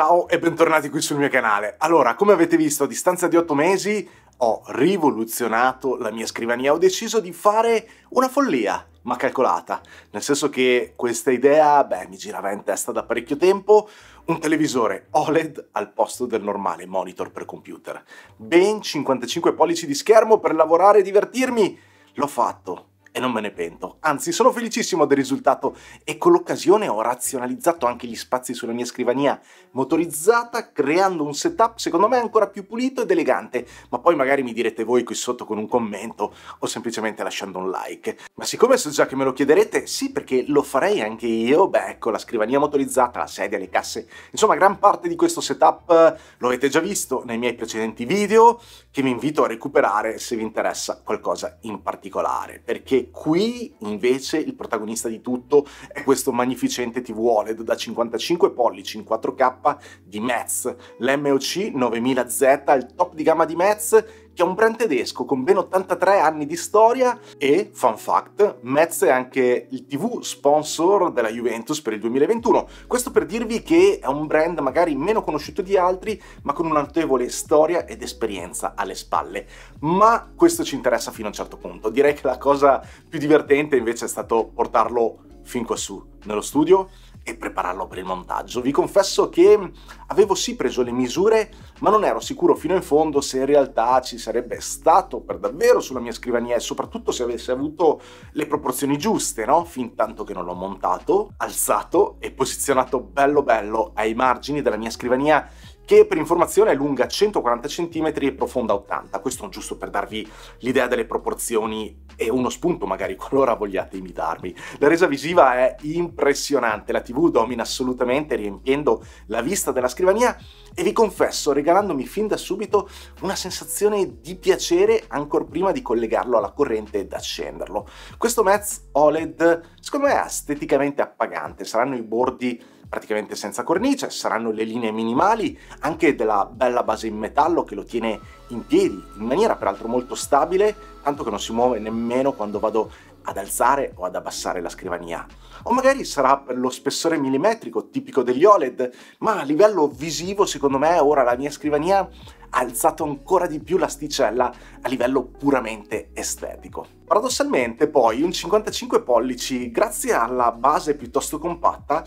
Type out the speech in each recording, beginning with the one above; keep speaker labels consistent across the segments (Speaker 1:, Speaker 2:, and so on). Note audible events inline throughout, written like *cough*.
Speaker 1: ciao e bentornati qui sul mio canale. Allora, come avete visto, a distanza di 8 mesi ho rivoluzionato la mia scrivania, ho deciso di fare una follia, ma calcolata. Nel senso che questa idea, beh, mi girava in testa da parecchio tempo, un televisore OLED al posto del normale monitor per computer. Ben 55 pollici di schermo per lavorare e divertirmi. L'ho fatto, e non me ne pento. Anzi, sono felicissimo del risultato e con l'occasione ho razionalizzato anche gli spazi sulla mia scrivania motorizzata, creando un setup secondo me ancora più pulito ed elegante, ma poi magari mi direte voi qui sotto con un commento o semplicemente lasciando un like. Ma siccome so già che me lo chiederete, sì perché lo farei anche io, beh ecco la scrivania motorizzata, la sedia, le casse, insomma gran parte di questo setup eh, lo avete già visto nei miei precedenti video che vi invito a recuperare se vi interessa qualcosa in particolare, perché perché qui invece il protagonista di tutto è questo magnificente TV OLED da 55 pollici in 4K di Metz, l'MOC 9000Z, il top di gamma di Metz che è un brand tedesco con ben 83 anni di storia e, fun fact, Metz è anche il TV sponsor della Juventus per il 2021. Questo per dirvi che è un brand magari meno conosciuto di altri, ma con una notevole storia ed esperienza alle spalle. Ma questo ci interessa fino a un certo punto. Direi che la cosa più divertente invece è stato portarlo fin qua su, nello studio, e prepararlo per il montaggio. Vi confesso che avevo sì preso le misure, ma non ero sicuro fino in fondo se in realtà ci sarebbe stato per davvero sulla mia scrivania e soprattutto se avesse avuto le proporzioni giuste, no? Fin tanto che non l'ho montato, alzato e posizionato bello bello ai margini della mia scrivania che per informazione è lunga 140 cm e profonda 80. Questo giusto per darvi l'idea delle proporzioni e uno spunto magari *laughs* qualora vogliate imitarmi. La resa visiva è impressionante, la TV domina assolutamente riempiendo la vista della scrivania e vi confesso regalandomi fin da subito una sensazione di piacere ancora prima di collegarlo alla corrente ed accenderlo. Questo Metz OLED secondo me è esteticamente appagante, saranno i bordi praticamente senza cornice, saranno le linee minimali, anche della bella base in metallo che lo tiene in piedi in maniera peraltro molto stabile, tanto che non si muove nemmeno quando vado ad alzare o ad abbassare la scrivania. O magari sarà per lo spessore millimetrico tipico degli OLED, ma a livello visivo secondo me ora la mia scrivania ha alzato ancora di più l'asticella a livello puramente estetico. Paradossalmente poi un 55 pollici, grazie alla base piuttosto compatta,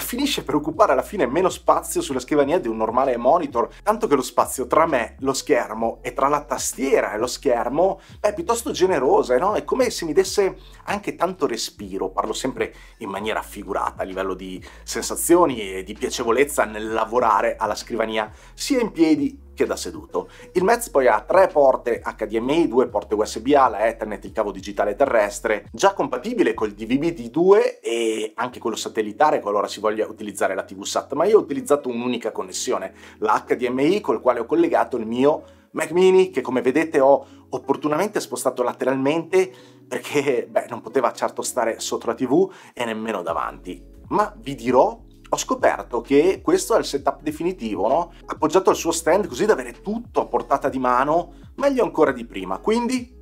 Speaker 1: finisce per occupare alla fine meno spazio sulla scrivania di un normale monitor, tanto che lo spazio tra me, lo schermo e tra la tastiera e lo schermo beh, è piuttosto generoso, eh, no? È come se mi desse anche tanto respiro, parlo sempre in maniera figurata a livello di sensazioni e di piacevolezza nel lavorare alla scrivania, sia in piedi che da seduto. Il Metz poi ha tre porte HDMI, due porte USB-A, la Ethernet, il cavo digitale terrestre, già compatibile col DVB-D2 e anche quello satellitare qualora si voglia utilizzare la TV Sat, ma io ho utilizzato un'unica connessione, la HDMI col quale ho collegato il mio Mac mini che come vedete ho opportunamente spostato lateralmente perché beh, non poteva certo stare sotto la TV e nemmeno davanti. Ma vi dirò ho scoperto che questo è il setup definitivo, no? appoggiato al suo stand così da avere tutto a portata di mano, meglio ancora di prima, quindi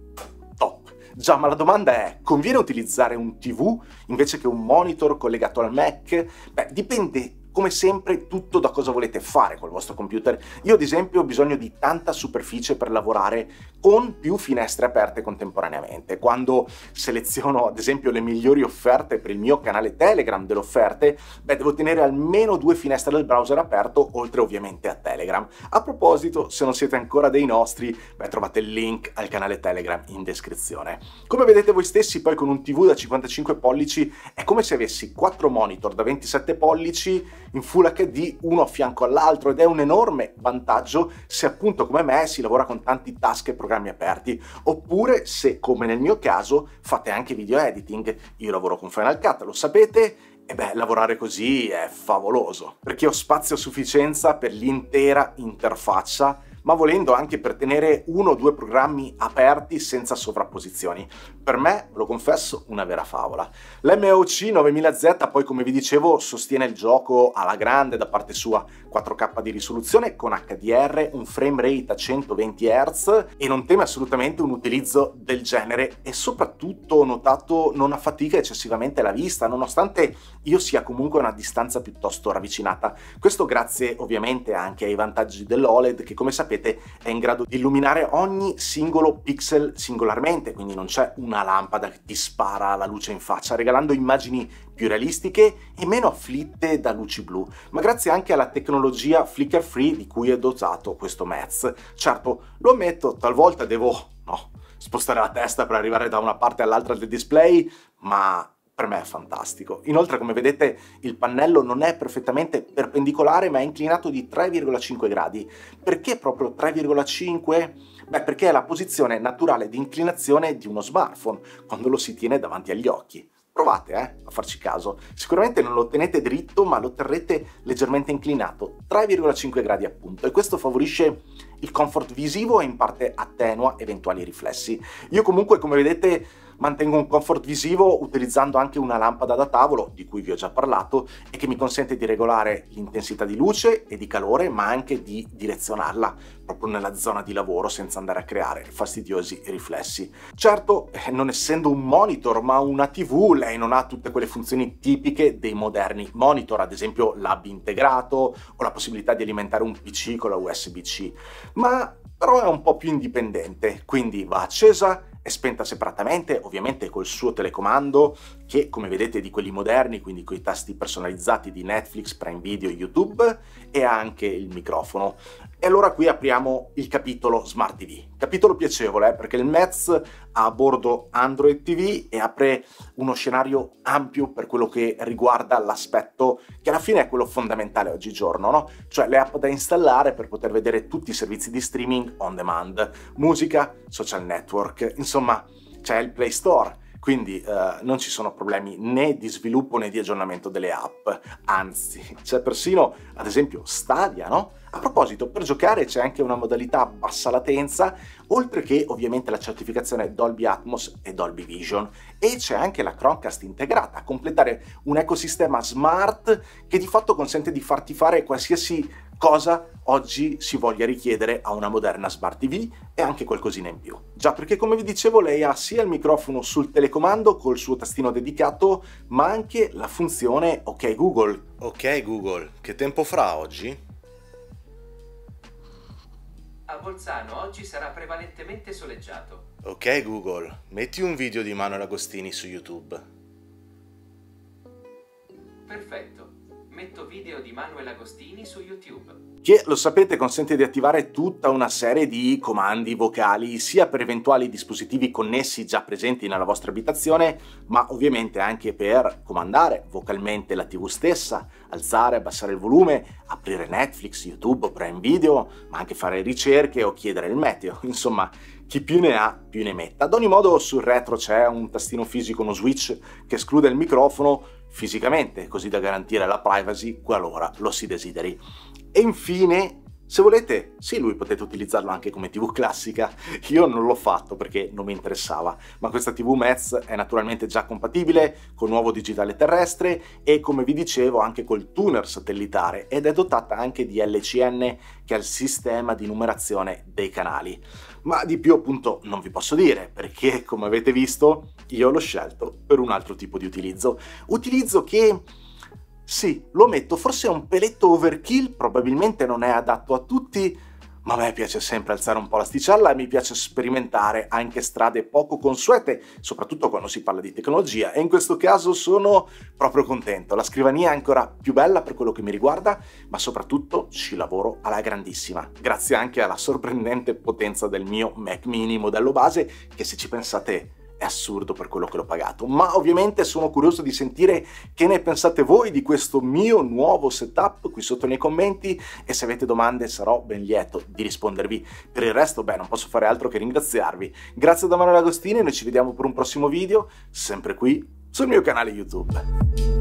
Speaker 1: top. Già, ma la domanda è, conviene utilizzare un TV invece che un monitor collegato al Mac? Beh, dipende come sempre tutto da cosa volete fare col vostro computer. Io ad esempio ho bisogno di tanta superficie per lavorare con più finestre aperte contemporaneamente. Quando seleziono ad esempio le migliori offerte per il mio canale Telegram delle offerte, beh devo tenere almeno due finestre del browser aperto oltre ovviamente a Telegram. A proposito, se non siete ancora dei nostri, beh trovate il link al canale Telegram in descrizione. Come vedete voi stessi poi con un TV da 55 pollici è come se avessi 4 monitor da 27 pollici in Full HD uno a fianco all'altro ed è un enorme vantaggio se appunto come me si lavora con tanti task e programmi aperti, oppure se come nel mio caso fate anche video editing. Io lavoro con Final Cut, lo sapete, e beh, lavorare così è favoloso, perché ho spazio a sufficienza per l'intera interfaccia ma volendo anche per tenere uno o due programmi aperti senza sovrapposizioni. Per me, lo confesso, una vera favola. L'MOC 9000Z poi come vi dicevo sostiene il gioco alla grande da parte sua, 4K di risoluzione con HDR, un frame rate a 120 Hz e non teme assolutamente un utilizzo del genere e soprattutto ho notato non affatica eccessivamente la vista nonostante io sia comunque a una distanza piuttosto ravvicinata. Questo grazie ovviamente anche ai vantaggi dell'OLED che come sapete sapete è in grado di illuminare ogni singolo pixel singolarmente, quindi non c'è una lampada che ti spara la luce in faccia, regalando immagini più realistiche e meno afflitte da luci blu, ma grazie anche alla tecnologia flicker free di cui è dotato questo Metz. Certo, lo ammetto, talvolta devo, no, spostare la testa per arrivare da una parte all'altra del display, ma per me è fantastico. Inoltre, come vedete, il pannello non è perfettamente perpendicolare, ma è inclinato di 3,5 gradi. Perché proprio 3,5? Beh, perché è la posizione naturale di inclinazione di uno smartphone, quando lo si tiene davanti agli occhi. Provate eh, a farci caso. Sicuramente non lo tenete dritto, ma lo terrete leggermente inclinato, 3,5 gradi appunto, e questo favorisce il comfort visivo e in parte attenua eventuali riflessi. Io comunque, come vedete, Mantengo un comfort visivo utilizzando anche una lampada da tavolo, di cui vi ho già parlato, e che mi consente di regolare l'intensità di luce e di calore, ma anche di direzionarla proprio nella zona di lavoro senza andare a creare fastidiosi riflessi. Certo, eh, non essendo un monitor ma una TV, lei non ha tutte quelle funzioni tipiche dei moderni monitor, ad esempio l'hub integrato o la possibilità di alimentare un PC con la USB-C, ma però è un po' più indipendente, quindi va accesa è spenta separatamente, ovviamente col suo telecomando che come vedete è di quelli moderni, quindi con i tasti personalizzati di Netflix, Prime Video, YouTube e anche il microfono. E allora qui apriamo il capitolo Smart TV. Capitolo piacevole eh, perché il Mets ha a bordo Android TV e apre uno scenario ampio per quello che riguarda l'aspetto che alla fine è quello fondamentale oggigiorno, no? cioè le app da installare per poter vedere tutti i servizi di streaming on demand, musica, social network, insomma c'è il Play Store quindi eh, non ci sono problemi né di sviluppo né di aggiornamento delle app, anzi c'è persino ad esempio Stadia, no? A proposito, per giocare c'è anche una modalità a bassa latenza, oltre che ovviamente la certificazione Dolby Atmos e Dolby Vision, e c'è anche la Chromecast integrata, a completare un ecosistema smart che di fatto consente di farti fare qualsiasi cosa oggi si voglia richiedere a una moderna Smart TV e anche qualcosina in più. Già perché come vi dicevo lei ha sia il microfono sul telecomando col suo tastino dedicato, ma anche la funzione OK Google. Ok Google, che tempo fra oggi? A Bolzano oggi sarà prevalentemente soleggiato. Ok Google, metti un video di Manuel Agostini su YouTube. Perfetto metto video di Manuel Agostini su YouTube che lo sapete consente di attivare tutta una serie di comandi vocali sia per eventuali dispositivi connessi già presenti nella vostra abitazione, ma ovviamente anche per comandare vocalmente la TV stessa, alzare, abbassare il volume, aprire Netflix, YouTube, Prime Video, ma anche fare ricerche o chiedere il meteo, *laughs* insomma chi più ne ha più ne metta. Ad ogni modo sul retro c'è un tastino fisico, uno switch che esclude il microfono fisicamente, così da garantire la privacy qualora lo si desideri. E infine se volete, sì, lui potete utilizzarlo anche come TV classica. Io non l'ho fatto perché non mi interessava, ma questa TV Metz è naturalmente già compatibile col nuovo digitale terrestre e come vi dicevo anche col tuner satellitare ed è dotata anche di LCN che è il sistema di numerazione dei canali. Ma di più appunto non vi posso dire perché come avete visto io l'ho scelto per un altro tipo di utilizzo. Utilizzo che sì, lo metto, forse è un peletto overkill, probabilmente non è adatto a tutti, ma a me piace sempre alzare un po' l'asticella e mi piace sperimentare anche strade poco consuete, soprattutto quando si parla di tecnologia, e in questo caso sono proprio contento. La scrivania è ancora più bella per quello che mi riguarda, ma soprattutto ci lavoro alla grandissima, grazie anche alla sorprendente potenza del mio Mac mini modello base, che se ci pensate è assurdo per quello che l'ho pagato. Ma ovviamente sono curioso di sentire che ne pensate voi di questo mio nuovo setup qui sotto nei commenti e se avete domande sarò ben lieto di rispondervi. Per il resto, beh, non posso fare altro che ringraziarvi. Grazie da Manuel Agostini noi ci vediamo per un prossimo video, sempre qui sul mio canale YouTube.